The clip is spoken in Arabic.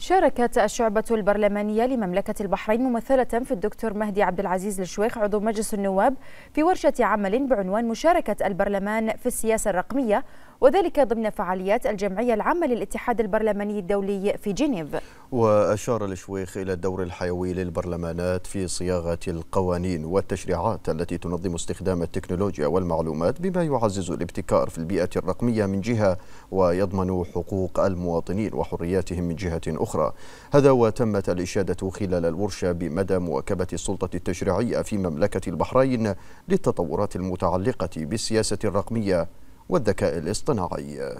شاركت الشعبة البرلمانية لمملكة البحرين ممثلة في الدكتور مهدي عبد العزيز الشويخ عضو مجلس النواب في ورشة عمل بعنوان مشاركة البرلمان في السياسة الرقمية وذلك ضمن فعاليات الجمعية العامة للاتحاد البرلماني الدولي في جنيف وأشار الشويخ إلى الدور الحيوي للبرلمانات في صياغة القوانين والتشريعات التي تنظم استخدام التكنولوجيا والمعلومات بما يعزز الابتكار في البيئة الرقمية من جهة ويضمن حقوق المواطنين وحرياتهم من جهة أخرى هذا وتمت الإشادة خلال الورشة بمدى مواكبة السلطة التشريعية في مملكة البحرين للتطورات المتعلقة بالسياسة الرقمية والذكاء الاصطناعي